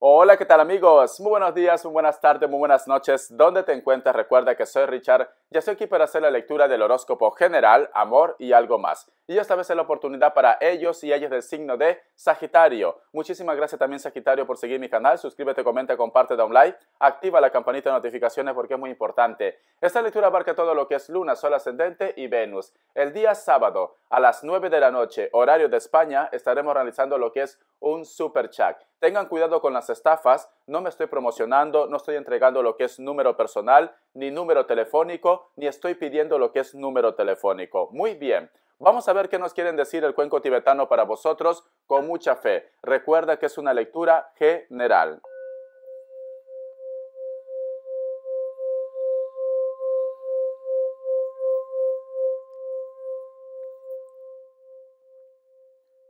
Hola, ¿qué tal amigos? Muy buenos días, muy buenas tardes, muy buenas noches. ¿Dónde te encuentras? Recuerda que soy Richard y estoy aquí para hacer la lectura del horóscopo general, amor y algo más. Y esta vez es la oportunidad para ellos y ellas del signo de Sagitario. Muchísimas gracias también Sagitario por seguir mi canal. Suscríbete, comenta, comparte, da un like. Activa la campanita de notificaciones porque es muy importante. Esta lectura abarca todo lo que es Luna, Sol Ascendente y Venus. El día sábado a las 9 de la noche, horario de España, estaremos realizando lo que es un super chat. Tengan cuidado con las estafas, no me estoy promocionando, no estoy entregando lo que es número personal, ni número telefónico, ni estoy pidiendo lo que es número telefónico. Muy bien. Vamos a ver qué nos quieren decir el cuenco tibetano para vosotros con mucha fe. Recuerda que es una lectura general.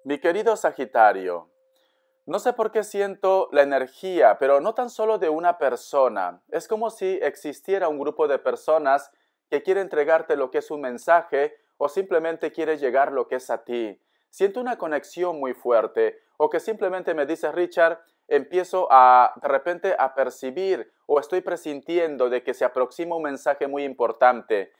Mi querido Sagitario, no sé por qué siento la energía, pero no tan solo de una persona. Es como si existiera un grupo de personas que quiere entregarte lo que es un mensaje o simplemente quiere llegar lo que es a ti. Siento una conexión muy fuerte o que simplemente me dice Richard, empiezo a de repente a percibir o estoy presintiendo de que se aproxima un mensaje muy importante.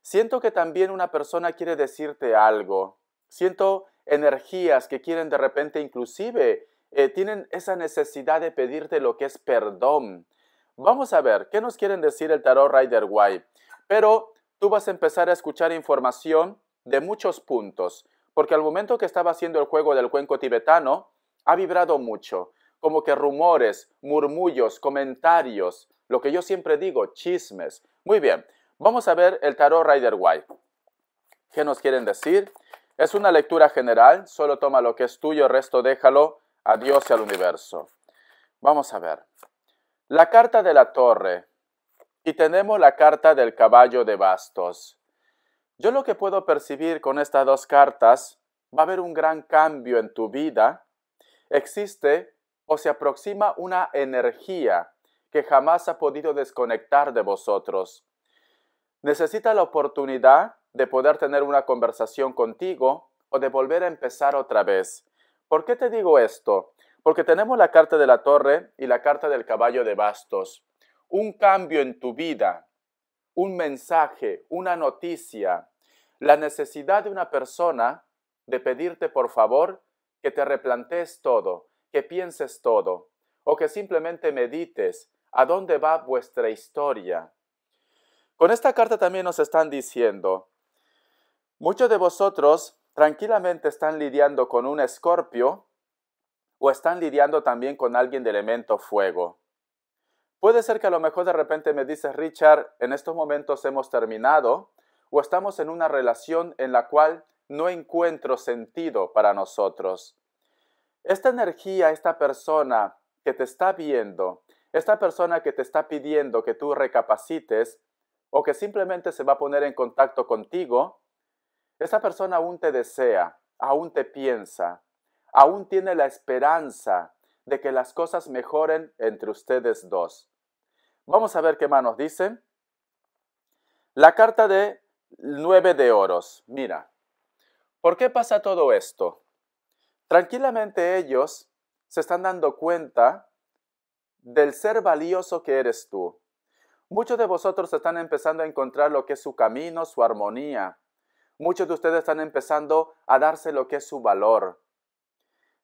Siento que también una persona quiere decirte algo. Siento energías que quieren de repente inclusive eh, tienen esa necesidad de pedirte lo que es perdón. Vamos a ver, ¿qué nos quieren decir el tarot Rider White? Pero tú vas a empezar a escuchar información de muchos puntos, porque al momento que estaba haciendo el juego del cuenco tibetano, ha vibrado mucho, como que rumores, murmullos, comentarios, lo que yo siempre digo, chismes. Muy bien, vamos a ver el tarot Rider White. ¿Qué nos quieren decir? Es una lectura general, solo toma lo que es tuyo, el resto déjalo Adiós y al universo. Vamos a ver. La carta de la torre y tenemos la carta del caballo de bastos. Yo lo que puedo percibir con estas dos cartas, va a haber un gran cambio en tu vida. Existe o se aproxima una energía que jamás ha podido desconectar de vosotros. Necesita la oportunidad de poder tener una conversación contigo o de volver a empezar otra vez. ¿Por qué te digo esto? Porque tenemos la carta de la torre y la carta del caballo de bastos. Un cambio en tu vida, un mensaje, una noticia, la necesidad de una persona de pedirte por favor que te replantes todo, que pienses todo, o que simplemente medites a dónde va vuestra historia. Con esta carta también nos están diciendo, muchos de vosotros tranquilamente están lidiando con un escorpio o están lidiando también con alguien de elemento fuego. Puede ser que a lo mejor de repente me dices, Richard, en estos momentos hemos terminado o estamos en una relación en la cual no encuentro sentido para nosotros. Esta energía, esta persona que te está viendo, esta persona que te está pidiendo que tú recapacites o que simplemente se va a poner en contacto contigo, esa persona aún te desea, aún te piensa, aún tiene la esperanza de que las cosas mejoren entre ustedes dos. Vamos a ver qué más nos La carta de nueve de oros. Mira, ¿por qué pasa todo esto? Tranquilamente ellos se están dando cuenta del ser valioso que eres tú. Muchos de vosotros están empezando a encontrar lo que es su camino, su armonía, Muchos de ustedes están empezando a darse lo que es su valor.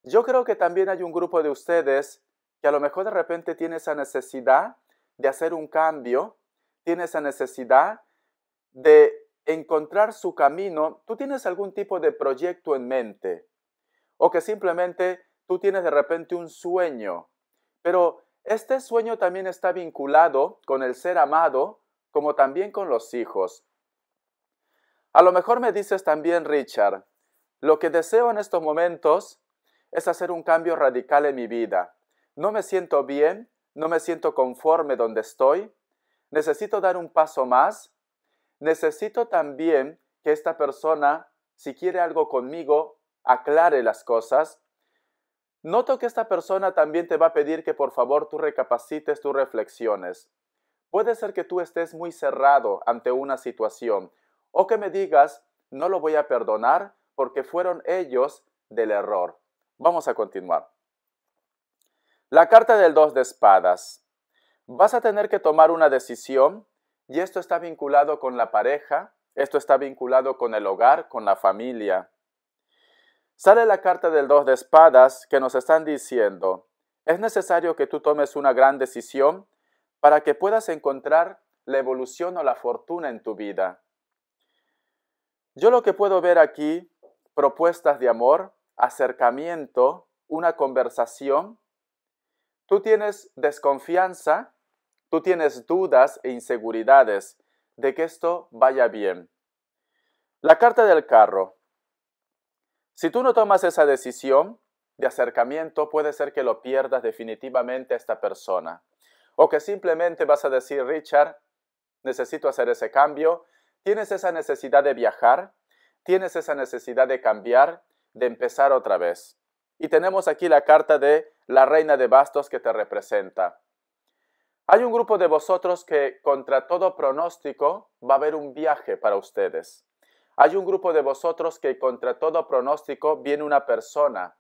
Yo creo que también hay un grupo de ustedes que a lo mejor de repente tiene esa necesidad de hacer un cambio, tiene esa necesidad de encontrar su camino. Tú tienes algún tipo de proyecto en mente o que simplemente tú tienes de repente un sueño, pero este sueño también está vinculado con el ser amado como también con los hijos. A lo mejor me dices también, Richard, lo que deseo en estos momentos es hacer un cambio radical en mi vida. No me siento bien, no me siento conforme donde estoy, necesito dar un paso más, necesito también que esta persona, si quiere algo conmigo, aclare las cosas. Noto que esta persona también te va a pedir que por favor tú recapacites tus reflexiones. Puede ser que tú estés muy cerrado ante una situación, o que me digas, no lo voy a perdonar porque fueron ellos del error. Vamos a continuar. La carta del dos de espadas. Vas a tener que tomar una decisión y esto está vinculado con la pareja, esto está vinculado con el hogar, con la familia. Sale la carta del dos de espadas que nos están diciendo, es necesario que tú tomes una gran decisión para que puedas encontrar la evolución o la fortuna en tu vida. Yo lo que puedo ver aquí, propuestas de amor, acercamiento, una conversación. Tú tienes desconfianza, tú tienes dudas e inseguridades de que esto vaya bien. La carta del carro. Si tú no tomas esa decisión de acercamiento, puede ser que lo pierdas definitivamente a esta persona. O que simplemente vas a decir, Richard, necesito hacer ese cambio, Tienes esa necesidad de viajar, tienes esa necesidad de cambiar, de empezar otra vez. Y tenemos aquí la carta de la reina de bastos que te representa. Hay un grupo de vosotros que contra todo pronóstico va a haber un viaje para ustedes. Hay un grupo de vosotros que contra todo pronóstico viene una persona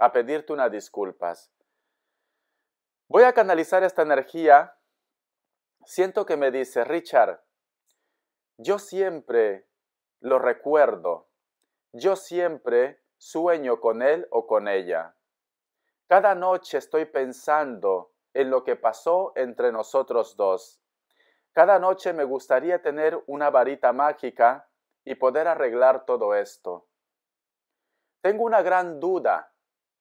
a pedirte unas disculpas. Voy a canalizar esta energía. Siento que me dice, Richard, yo siempre lo recuerdo. Yo siempre sueño con él o con ella. Cada noche estoy pensando en lo que pasó entre nosotros dos. Cada noche me gustaría tener una varita mágica y poder arreglar todo esto. Tengo una gran duda,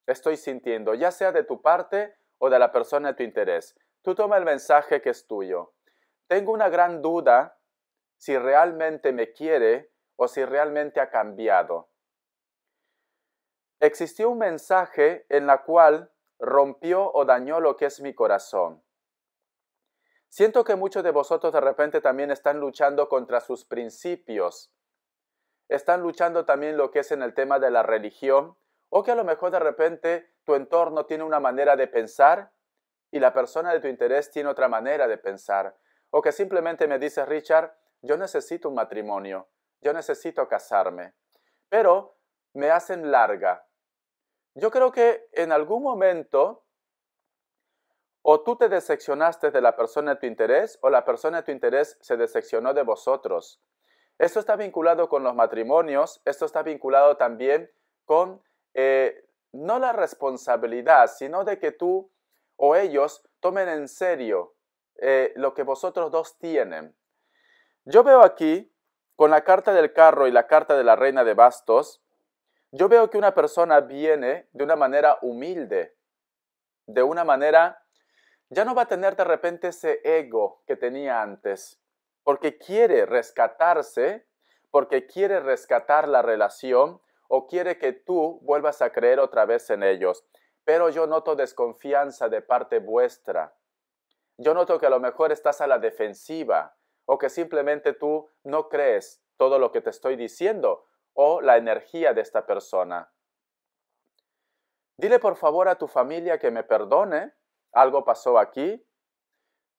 estoy sintiendo, ya sea de tu parte o de la persona de tu interés. Tú toma el mensaje que es tuyo. Tengo una gran duda si realmente me quiere o si realmente ha cambiado. Existió un mensaje en la cual rompió o dañó lo que es mi corazón. Siento que muchos de vosotros de repente también están luchando contra sus principios. Están luchando también lo que es en el tema de la religión o que a lo mejor de repente tu entorno tiene una manera de pensar y la persona de tu interés tiene otra manera de pensar. O que simplemente me dices, Richard, yo necesito un matrimonio, yo necesito casarme, pero me hacen larga. Yo creo que en algún momento o tú te decepcionaste de la persona de tu interés o la persona de tu interés se decepcionó de vosotros. Esto está vinculado con los matrimonios, esto está vinculado también con eh, no la responsabilidad, sino de que tú o ellos tomen en serio eh, lo que vosotros dos tienen. Yo veo aquí, con la carta del carro y la carta de la reina de bastos, yo veo que una persona viene de una manera humilde, de una manera, ya no va a tener de repente ese ego que tenía antes, porque quiere rescatarse, porque quiere rescatar la relación o quiere que tú vuelvas a creer otra vez en ellos. Pero yo noto desconfianza de parte vuestra. Yo noto que a lo mejor estás a la defensiva, o que simplemente tú no crees todo lo que te estoy diciendo o la energía de esta persona. Dile por favor a tu familia que me perdone, algo pasó aquí.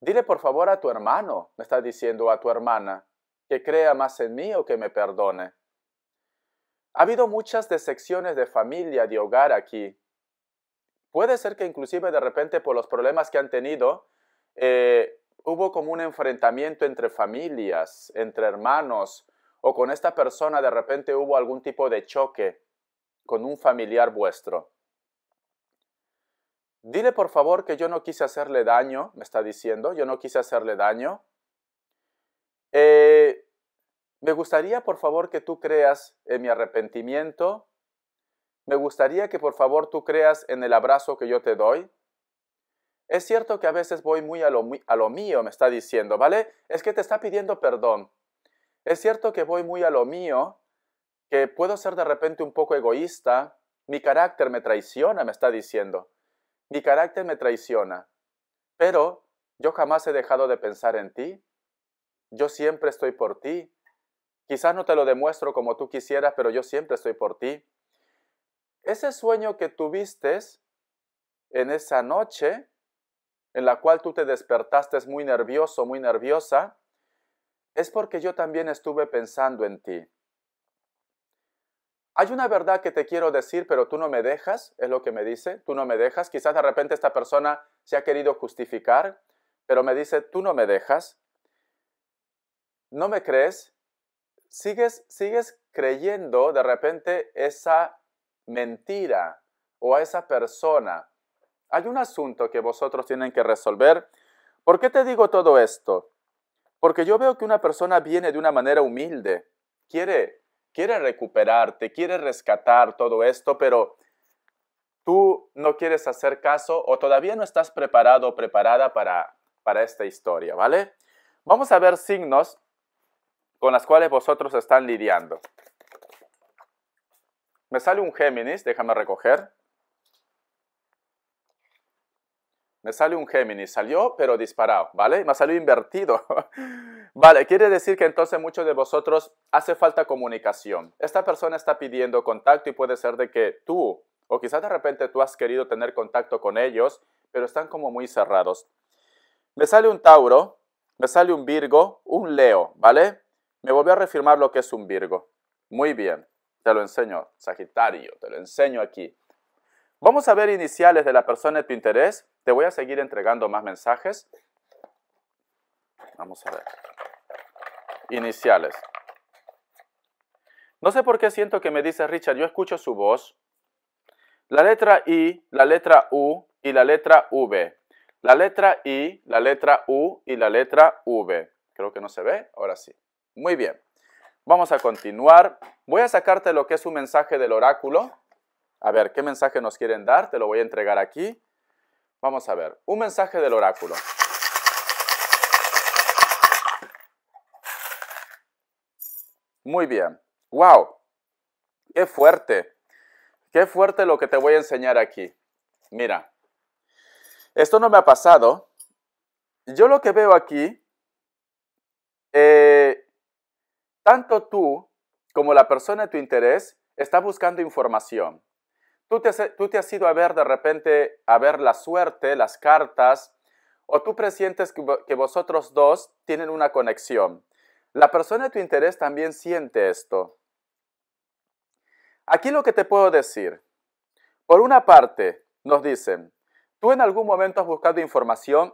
Dile por favor a tu hermano, me estás diciendo a tu hermana, que crea más en mí o que me perdone. Ha habido muchas decepciones de familia, de hogar aquí. Puede ser que inclusive de repente por los problemas que han tenido, eh, hubo como un enfrentamiento entre familias, entre hermanos, o con esta persona de repente hubo algún tipo de choque con un familiar vuestro. Dile por favor que yo no quise hacerle daño, me está diciendo, yo no quise hacerle daño. Eh, me gustaría por favor que tú creas en mi arrepentimiento. Me gustaría que por favor tú creas en el abrazo que yo te doy. Es cierto que a veces voy muy a lo, mío, me está diciendo, ¿vale? Es que te está pidiendo perdón. Es cierto que voy muy a lo mío, que puedo ser de repente un poco egoísta. Mi carácter me traiciona, me está diciendo. Mi carácter me traiciona. Pero yo jamás he dejado de pensar en ti. Yo siempre estoy por ti. Quizás no te lo demuestro como tú quisieras, pero yo siempre estoy por ti. Ese sueño que tuviste en esa noche en la cual tú te despertaste muy nervioso, muy nerviosa, es porque yo también estuve pensando en ti. Hay una verdad que te quiero decir, pero tú no me dejas, es lo que me dice, tú no me dejas. Quizás de repente esta persona se ha querido justificar, pero me dice, tú no me dejas. ¿No me crees? Sigues, sigues creyendo de repente esa mentira o a esa persona hay un asunto que vosotros tienen que resolver. ¿Por qué te digo todo esto? Porque yo veo que una persona viene de una manera humilde, quiere, quiere recuperarte, quiere rescatar todo esto, pero tú no quieres hacer caso o todavía no estás preparado o preparada para, para esta historia, ¿vale? Vamos a ver signos con los cuales vosotros están lidiando. Me sale un Géminis, déjame recoger. Me sale un Géminis, salió pero disparado, ¿vale? Me salió invertido. vale, quiere decir que entonces muchos de vosotros hace falta comunicación. Esta persona está pidiendo contacto y puede ser de que tú o quizás de repente tú has querido tener contacto con ellos, pero están como muy cerrados. Me sale un Tauro, me sale un Virgo, un Leo, ¿vale? Me volvió a reafirmar lo que es un Virgo. Muy bien, te lo enseño, Sagitario, te lo enseño aquí. Vamos a ver iniciales de la persona de tu interés te voy a seguir entregando más mensajes. Vamos a ver. Iniciales. No sé por qué siento que me dice Richard, yo escucho su voz. La letra I, la letra U y la letra V. La letra I, la letra U y la letra V. Creo que no se ve, ahora sí. Muy bien. Vamos a continuar. Voy a sacarte lo que es un mensaje del oráculo. A ver, ¿qué mensaje nos quieren dar? Te lo voy a entregar aquí. Vamos a ver, un mensaje del oráculo. Muy bien. ¡Wow! ¡Qué fuerte! ¡Qué fuerte lo que te voy a enseñar aquí! Mira, esto no me ha pasado. Yo lo que veo aquí, eh, tanto tú como la persona de tu interés está buscando información. Tú te, has, ido a ver de repente, a ver la suerte, las cartas, o tú presientes que, que vosotros dos tienen una conexión. La persona de tu interés también siente esto. Aquí lo que te puedo decir. Por una parte, nos dicen, tú en algún momento has buscado información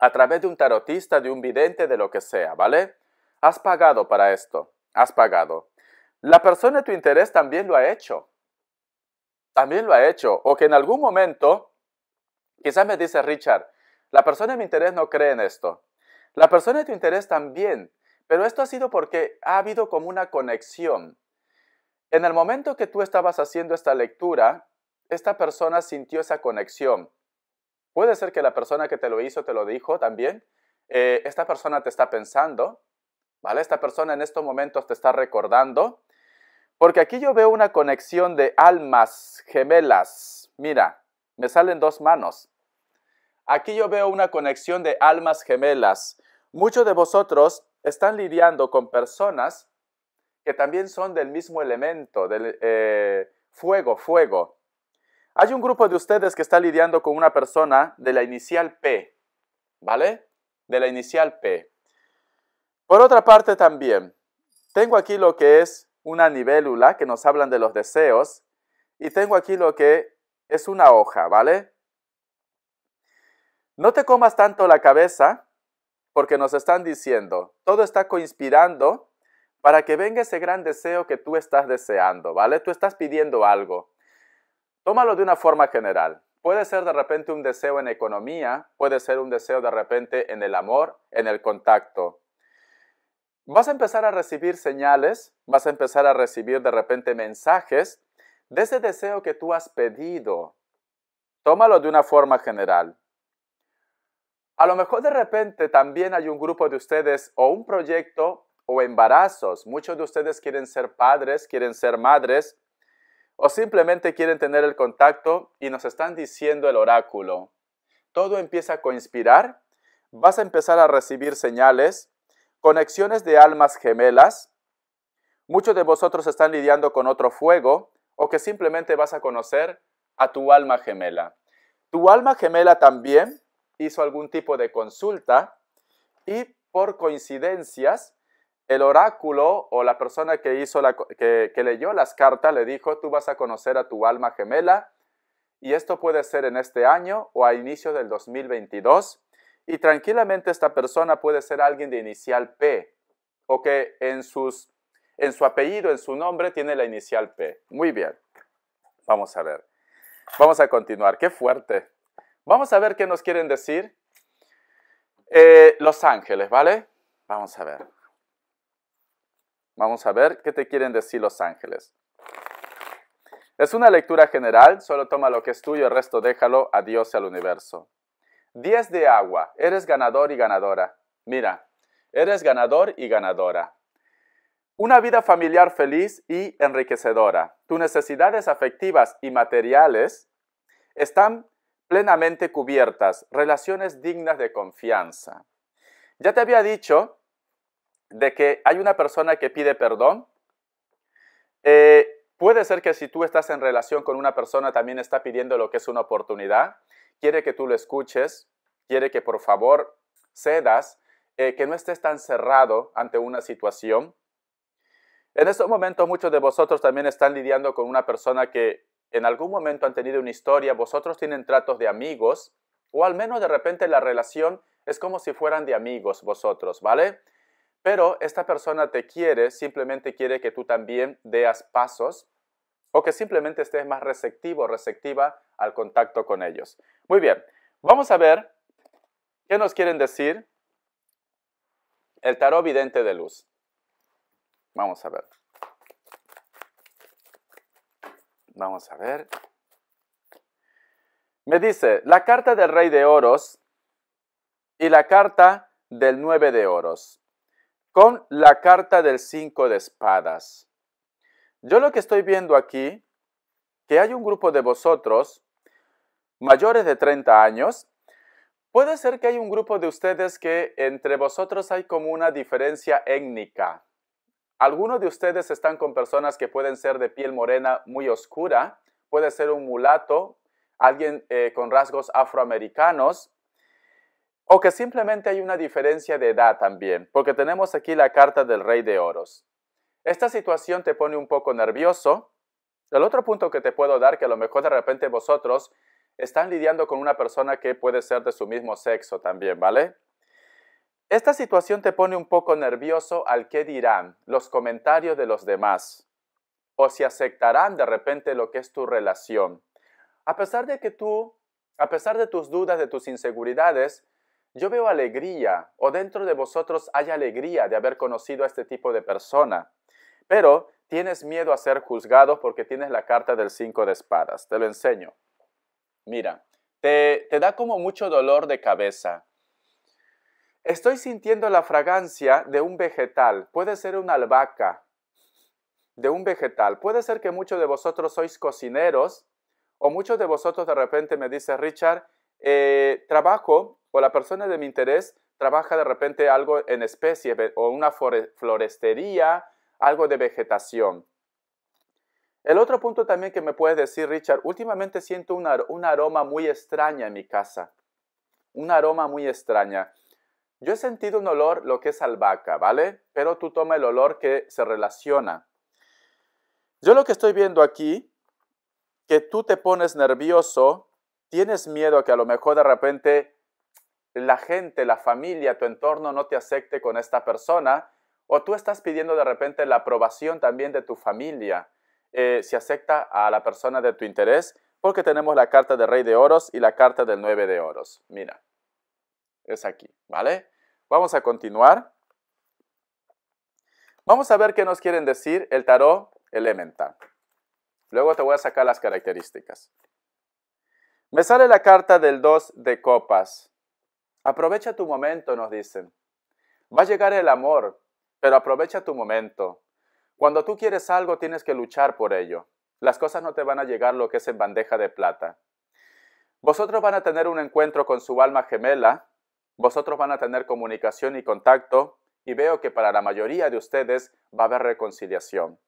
a través de un tarotista, de un vidente, de lo que sea, ¿vale? Has pagado para esto, has pagado. La persona de tu interés también lo ha hecho. También lo ha hecho. O que en algún momento, quizás me dice Richard, la persona de mi interés no cree en esto. La persona de tu interés también. Pero esto ha sido porque ha habido como una conexión. En el momento que tú estabas haciendo esta lectura, esta persona sintió esa conexión. Puede ser que la persona que te lo hizo te lo dijo también. Eh, esta persona te está pensando, ¿vale? Esta persona en estos momentos te está recordando. Porque aquí yo veo una conexión de almas gemelas. Mira, me salen dos manos. Aquí yo veo una conexión de almas gemelas. Muchos de vosotros están lidiando con personas que también son del mismo elemento, del eh, fuego, fuego. Hay un grupo de ustedes que está lidiando con una persona de la inicial P, ¿vale? De la inicial P. Por otra parte también, tengo aquí lo que es una nivélula que nos hablan de los deseos. Y tengo aquí lo que es una hoja, ¿vale? No te comas tanto la cabeza porque nos están diciendo, todo está coinspirando para que venga ese gran deseo que tú estás deseando, ¿vale? Tú estás pidiendo algo. Tómalo de una forma general. Puede ser de repente un deseo en economía, puede ser un deseo de repente en el amor, en el contacto vas a empezar a recibir señales, vas a empezar a recibir de repente mensajes de ese deseo que tú has pedido. Tómalo de una forma general. A lo mejor de repente también hay un grupo de ustedes o un proyecto o embarazos. Muchos de ustedes quieren ser padres, quieren ser madres o simplemente quieren tener el contacto y nos están diciendo el oráculo. Todo empieza a coinspirar, vas a empezar a recibir señales conexiones de almas gemelas. Muchos de vosotros están lidiando con otro fuego o que simplemente vas a conocer a tu alma gemela. Tu alma gemela también hizo algún tipo de consulta y por coincidencias el oráculo o la persona que, leyó las cartas le dijo, tú vas a conocer a tu alma gemela y esto puede ser en este año o a inicio del 2022 y tranquilamente esta persona puede ser alguien de inicial P o que en, sus, en su apellido, en su nombre, tiene la inicial P. Muy bien. Vamos a ver. Vamos a continuar. Qué fuerte. Vamos a ver qué nos quieren decir. Eh, los ángeles, ¿vale? Vamos a ver. Vamos a ver qué te quieren decir los ángeles. Es una lectura general, solo toma lo que es tuyo, el resto déjalo a Dios y al universo. 10 de agua, eres ganador y ganadora. Mira, eres ganador y ganadora. Una vida familiar feliz y enriquecedora. Tus necesidades afectivas y materiales están plenamente cubiertas, relaciones dignas de confianza. Ya te había dicho de que hay una persona que pide perdón. Eh, puede ser que si tú estás en relación con una persona también está pidiendo lo que es una oportunidad quiere que tú lo escuches, quiere que por favor cedas, eh, que no estés tan cerrado ante una situación. En estos momentos muchos de vosotros también están lidiando con una persona que en algún momento han tenido una historia, vosotros tienen tratos de amigos, o al menos de repente la relación es como si fueran de amigos vosotros, ¿vale? Pero esta persona te quiere, simplemente quiere que tú también deas pasos o que simplemente estés más receptivo o receptiva al contacto con ellos. Muy bien, vamos a ver qué nos quieren decir el tarot vidente de luz. Vamos a ver. Vamos a ver. Me dice, la carta del rey de oros y la carta del nueve de oros, con la carta del cinco de espadas. Yo lo que estoy viendo aquí, que hay un grupo de vosotros mayores de 30 años, puede ser que hay un grupo de ustedes que entre vosotros hay como una diferencia étnica. Algunos de ustedes están con personas que pueden ser de piel morena muy oscura, puede ser un mulato, alguien eh, con rasgos afroamericanos, o que simplemente hay una diferencia de edad también, porque tenemos aquí la carta del rey de oros. Esta situación te pone un poco nervioso. El otro punto que te puedo dar, que a lo mejor de repente vosotros están lidiando con una persona que puede ser de su mismo sexo también, ¿vale? Esta situación te pone un poco nervioso al que dirán los comentarios de los demás o si aceptarán de repente lo que es tu relación. A pesar de que tú, a pesar de tus dudas, de tus inseguridades, yo veo alegría o dentro de vosotros hay alegría de haber conocido a este tipo de persona pero tienes miedo a ser juzgado porque tienes la carta del cinco de espadas. Te lo enseño. Mira, te, da como mucho dolor de cabeza. Estoy sintiendo la fragancia de un vegetal, puede ser una albahaca, de un vegetal. Puede ser que muchos de vosotros sois cocineros o muchos de vosotros de repente me dice Richard, eh, trabajo o la persona de mi interés trabaja de repente algo en especie o una florestería algo de vegetación. El otro punto también que me puede decir, Richard, últimamente siento un, aroma muy extraña en mi casa. Un aroma muy extraña. Yo he sentido un olor, lo que es albahaca, ¿vale? Pero tú toma el olor que se relaciona. Yo lo que estoy viendo aquí, que tú te pones nervioso, tienes miedo que a lo mejor de repente la gente, la familia, tu entorno no te acepte con esta persona o tú estás pidiendo de repente la aprobación también de tu familia, eh, si acepta a la persona de tu interés, porque tenemos la carta del Rey de Oros y la carta del Nueve de Oros. Mira, es aquí, ¿vale? Vamos a continuar. Vamos a ver qué nos quieren decir el tarot elemental. Luego te voy a sacar las características. Me sale la carta del 2 de copas. Aprovecha tu momento, nos dicen. Va a llegar el amor, pero aprovecha tu momento. Cuando tú quieres algo tienes que luchar por ello. Las cosas no te van a llegar lo que es en bandeja de plata. Vosotros van a tener un encuentro con su alma gemela, vosotros van a tener comunicación y contacto, y veo que para la mayoría de ustedes va a haber reconciliación.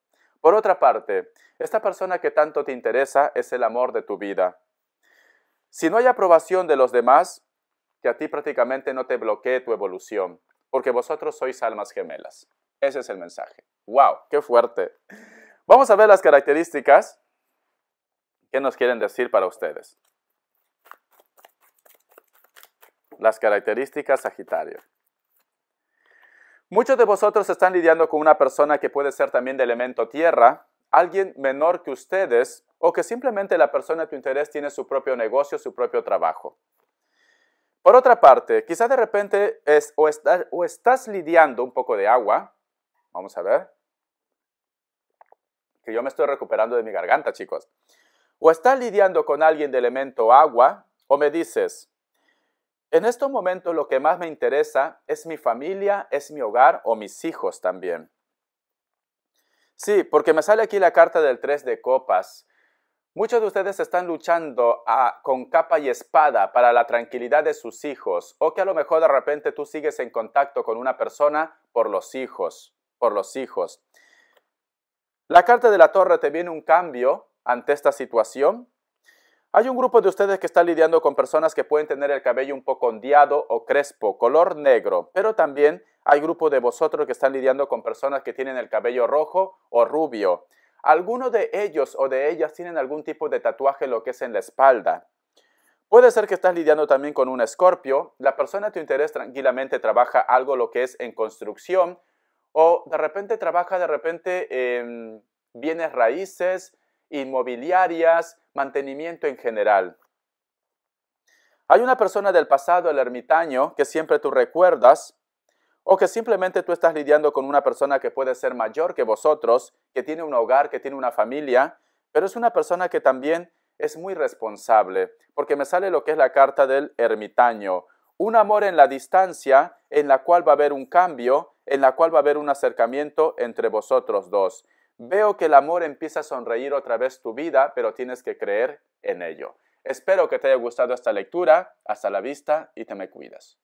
Por otra parte, esta persona que tanto te interesa es el amor de tu vida. Si no hay aprobación de los demás, que a ti prácticamente no te bloquee tu evolución porque vosotros sois almas gemelas. Ese es el mensaje. ¡Wow! ¡Qué fuerte! Vamos a ver las características que nos quieren decir para ustedes. Las características Sagitario. Muchos de vosotros están lidiando con una persona que puede ser también de elemento tierra, alguien menor que ustedes o que simplemente la persona de tu interés tiene su propio negocio, su propio trabajo. Por otra parte, quizás de repente es, o, estás lidiando un poco de agua. Vamos a ver. Que yo me estoy recuperando de mi garganta, chicos. O estás lidiando con alguien de elemento agua, o me dices, en estos momentos lo que más me interesa es mi familia, es mi hogar o mis hijos también. Sí, porque me sale aquí la carta del 3 de copas. Muchos de ustedes están luchando ah, con capa y espada para la tranquilidad de sus hijos o que a lo mejor de repente tú sigues en contacto con una persona por los hijos, por los hijos. La carta de la torre te viene un cambio ante esta situación. Hay un grupo de ustedes que están lidiando con personas que pueden tener el cabello un poco ondeado o crespo, color negro, pero también hay grupo de vosotros que están lidiando con personas que tienen el cabello rojo o rubio. Alguno de ellos o de ellas tienen algún tipo de tatuaje, lo que es en la espalda. Puede ser que estás lidiando también con un escorpio. La persona de tu interés tranquilamente trabaja algo lo que es en construcción o de repente trabaja de repente en em, bienes raíces, inmobiliarias, mantenimiento en general. Hay una persona del pasado, el ermitaño, que siempre tú recuerdas, o que simplemente tú estás lidiando con una persona que puede ser mayor que vosotros, que tiene un hogar, que tiene una familia, pero es una persona que también es muy responsable, porque me sale lo que es la carta del ermitaño, un amor en la distancia en la cual va a haber un cambio, en la cual va a haber un acercamiento entre vosotros dos. Veo que el amor empieza a sonreír otra vez tu vida, pero tienes que creer en ello. Espero que te haya gustado esta lectura. Hasta la vista y te me cuidas.